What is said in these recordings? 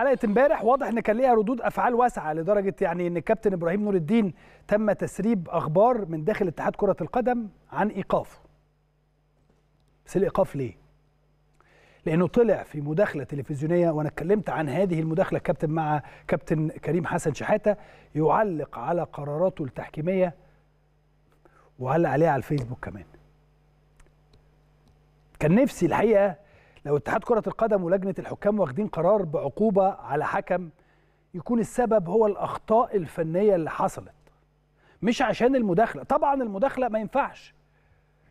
حلقه امبارح واضح ان كان ليها ردود افعال واسعه لدرجه يعني ان الكابتن ابراهيم نور الدين تم تسريب اخبار من داخل اتحاد كره القدم عن ايقافه. بس الايقاف ليه؟ لانه طلع في مداخله تلفزيونيه وانا اتكلمت عن هذه المداخله كابتن مع كابتن كريم حسن شحاته يعلق على قراراته التحكيميه وعلق عليها على الفيسبوك كمان. كان نفسي الحقيقه لو اتحاد كرة القدم ولجنة الحكام واخدين قرار بعقوبة على حكم يكون السبب هو الأخطاء الفنية اللي حصلت مش عشان المداخلة طبعا المداخلة ما ينفعش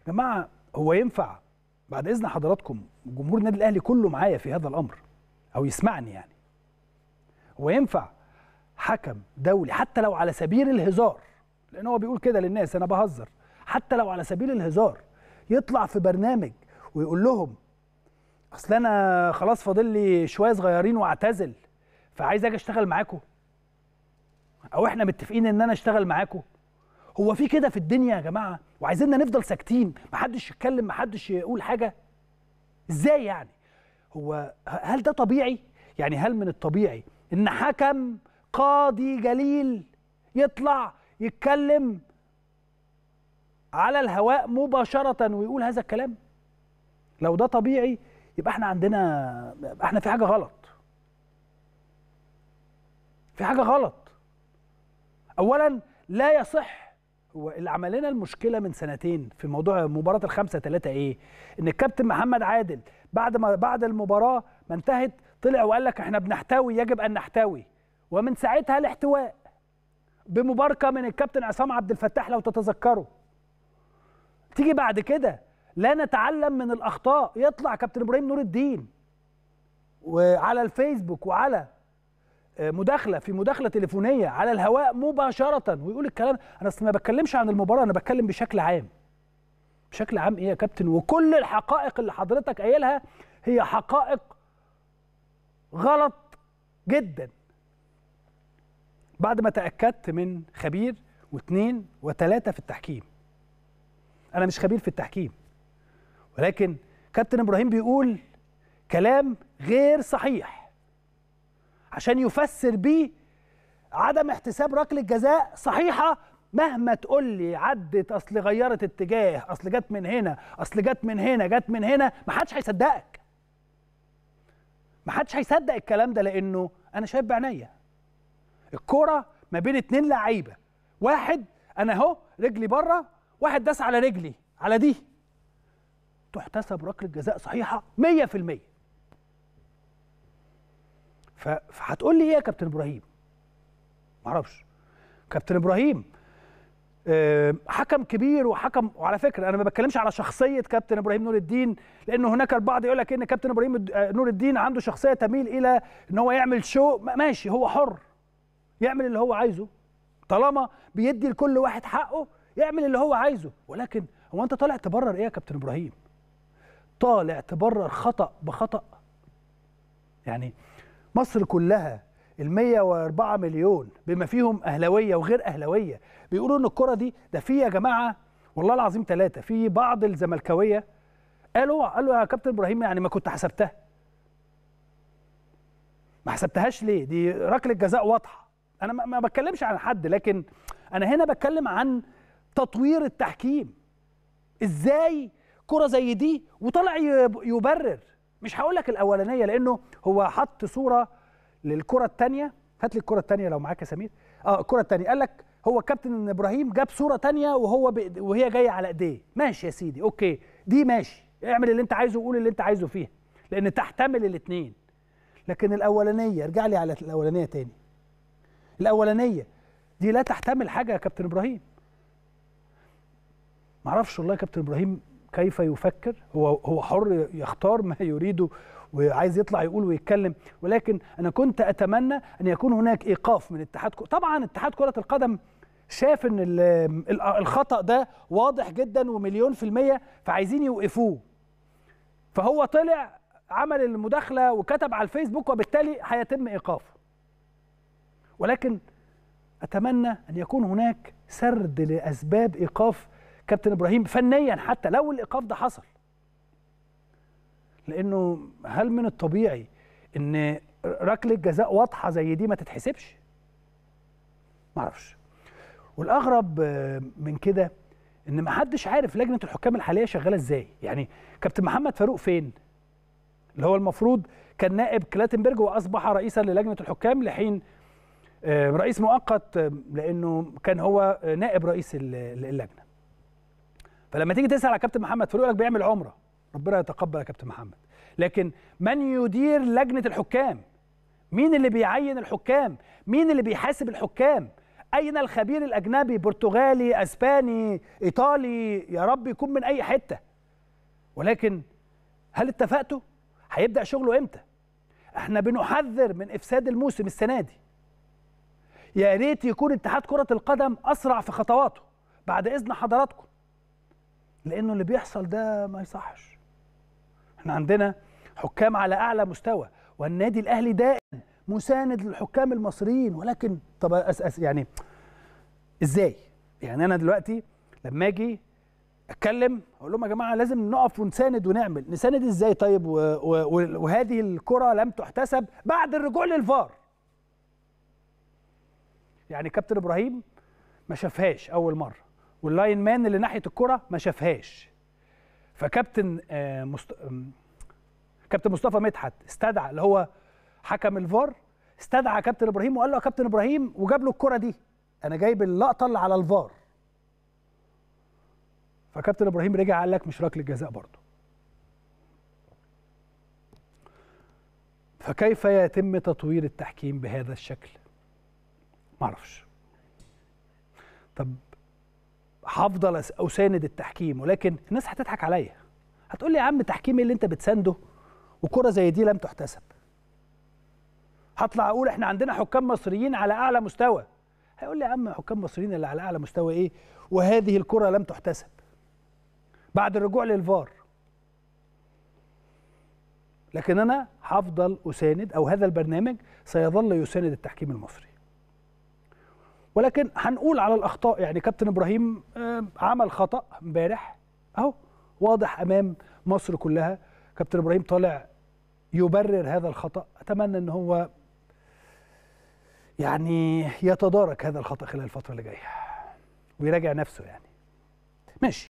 يا جماعة هو ينفع بعد إذن حضراتكم جمهور النادي الأهلي كله معايا في هذا الأمر أو يسمعني يعني هو ينفع حكم دولي حتى لو على سبيل الهزار لأن هو بيقول كده للناس أنا بهزر حتى لو على سبيل الهزار يطلع في برنامج ويقول لهم اصل انا خلاص فاضل لي شويه صغيرين واعتزل فعايز اجي اشتغل معاكم او احنا متفقين ان انا اشتغل معاكم هو في كده في الدنيا يا جماعه وعايزيننا نفضل ساكتين محدش يتكلم محدش يقول حاجه ازاي يعني هو هل ده طبيعي يعني هل من الطبيعي ان حكم قاضي جليل يطلع يتكلم على الهواء مباشره ويقول هذا الكلام لو ده طبيعي يبقى احنا عندنا احنا في حاجه غلط في حاجه غلط اولا لا يصح هو اللي عمل لنا المشكله من سنتين في موضوع مباراه الخمسة ثلاثة ايه ان الكابتن محمد عادل بعد ما بعد المباراه ما انتهت طلع وقال لك احنا بنحتوي يجب ان نحتوي ومن ساعتها الاحتواء بمباركه من الكابتن عصام عبد الفتاح لو تتذكروا تيجي بعد كده لا نتعلم من الاخطاء يطلع كابتن ابراهيم نور الدين وعلى الفيسبوك وعلى آه، مداخله في مداخله تليفونيه على الهواء مباشره ويقول الكلام انا اصل ما بتكلمش عن المباراه انا بتكلم بشكل عام بشكل عام ايه يا كابتن وكل الحقائق اللي حضرتك قايلها هي حقائق غلط جدا بعد ما تاكدت من خبير واثنين وثلاثه في التحكيم انا مش خبير في التحكيم ولكن كابتن ابراهيم بيقول كلام غير صحيح عشان يفسر بيه عدم احتساب ركله جزاء صحيحه مهما تقول لي عدت اصل غيرت اتجاه اصل جت من هنا اصل جت من هنا جت من هنا ما حدش هيصدقك ما حدش هيصدق الكلام ده لانه انا شايف بعينيا الكوره ما بين اتنين لعيبه واحد انا اهو رجلي بره واحد داس على رجلي على دي تحتسب ركله جزاء صحيحه 100% فهتقول لي ايه يا كابتن ابراهيم معرفش كابتن ابراهيم آه، حكم كبير وحكم وعلى فكره انا ما بتكلمش على شخصيه كابتن ابراهيم نور الدين لان هناك البعض يقول لك ان كابتن ابراهيم آه، نور الدين عنده شخصيه تميل الى ان هو يعمل شو ماشي هو حر يعمل اللي هو عايزه طالما بيدي لكل واحد حقه يعمل اللي هو عايزه ولكن هو انت طالع تبرر ايه يا كابتن ابراهيم طالع تبرر خطأ بخطأ يعني مصر كلها ال 104 مليون بما فيهم اهلاويه وغير اهلاويه بيقولوا ان الكره دي ده في يا جماعه والله العظيم ثلاثه في بعض الزملكاويه قالوا قالوا يا كابتن ابراهيم يعني ما كنت حسبتها ما حسبتهاش ليه دي ركله جزاء واضحه انا ما بتكلمش عن حد لكن انا هنا بتكلم عن تطوير التحكيم ازاي كرة زي دي وطلع يبرر مش هقول لك الاولانيه لانه هو حط صوره للكره الثانيه هات لي الكره الثانيه لو معاك يا سمير اه الكره الثانيه قال لك هو كابتن ابراهيم جاب صوره ثانيه وهو ب... وهي جايه على ايديه ماشي يا سيدي اوكي دي ماشي اعمل اللي انت عايزه وقول اللي انت عايزه فيها لان تحتمل الاثنين لكن الاولانيه ارجع لي على الاولانيه ثاني الاولانيه دي لا تحتمل حاجه يا كابتن ابراهيم معرفش والله يا كابتن ابراهيم كيف يفكر هو هو حر يختار ما يريده وعايز يطلع يقول ويتكلم ولكن انا كنت اتمنى ان يكون هناك ايقاف من اتحاد كرة. طبعا اتحاد كره القدم شاف ان الخطا ده واضح جدا ومليون في الميه فعايزين يوقفوه فهو طلع عمل المداخله وكتب على الفيسبوك وبالتالي هيتم ايقافه ولكن اتمنى ان يكون هناك سرد لاسباب ايقاف كابتن ابراهيم فنيا حتى لو الايقاف ده حصل لانه هل من الطبيعي ان ركله جزاء واضحه زي دي ما تتحسبش ما اعرفش والاغرب آه، من كده ان ما حدش عارف لجنه الحكام الحاليه شغاله ازاي يعني كابتن محمد فاروق فين اللي هو المفروض كان نائب كلاتنبرج واصبح رئيسا للجنه الحكام لحين آه، رئيس مؤقت آه، لانه كان هو نائب رئيس اللجنه فلما تيجي تسال على كابتن محمد فيقول لك بيعمل عمره ربنا يتقبل يا كابتن محمد لكن من يدير لجنه الحكام مين اللي بيعين الحكام مين اللي بيحاسب الحكام اين الخبير الاجنبي برتغالي اسباني ايطالي يا رب يكون من اي حته ولكن هل اتفقتوا هيبدا شغله امتى احنا بنحذر من افساد الموسم السنه دي يا ريت يكون اتحاد كره القدم اسرع في خطواته بعد اذن حضراتكم لانه اللي بيحصل ده ما يصحش احنا عندنا حكام على اعلى مستوى والنادي الاهلي دائما مساند للحكام المصريين ولكن طب أس أس يعني ازاي يعني انا دلوقتي لما اجي اتكلم اقول لهم يا جماعه لازم نقف ونساند ونعمل نساند ازاي طيب و... و... وهذه الكره لم تحتسب بعد الرجوع للفار يعني كابتن ابراهيم ما شافهاش اول مره واللاين مان اللي ناحيه الكره ما شافهاش فكابتن آه، مست... كابتن مصطفى مدحت استدعى اللي هو حكم الفار استدعى كابتن ابراهيم وقال له يا كابتن ابراهيم وجاب له الكره دي انا جايب اللقطه اللي على الفار فكابتن ابراهيم رجع قال لك مش ركله جزاء برضه فكيف يتم تطوير التحكيم بهذا الشكل معرفش طب هفضل اساند التحكيم ولكن الناس هتضحك عليا هتقول لي يا عم تحكيم ايه اللي انت بتسانده وكره زي دي لم تحتسب هطلع اقول احنا عندنا حكام مصريين على اعلى مستوى هيقول لي يا عم حكام مصريين اللي على اعلى مستوى ايه وهذه الكره لم تحتسب بعد الرجوع للفار لكن انا هفضل اساند او هذا البرنامج سيظل يساند التحكيم المصري ولكن هنقول على الاخطاء يعني كابتن ابراهيم آه، عمل خطا امبارح اهو واضح امام مصر كلها كابتن ابراهيم طالع يبرر هذا الخطا اتمنى ان هو يعني يتدارك هذا الخطا خلال الفتره اللي جايه ويراجع نفسه يعني ماشي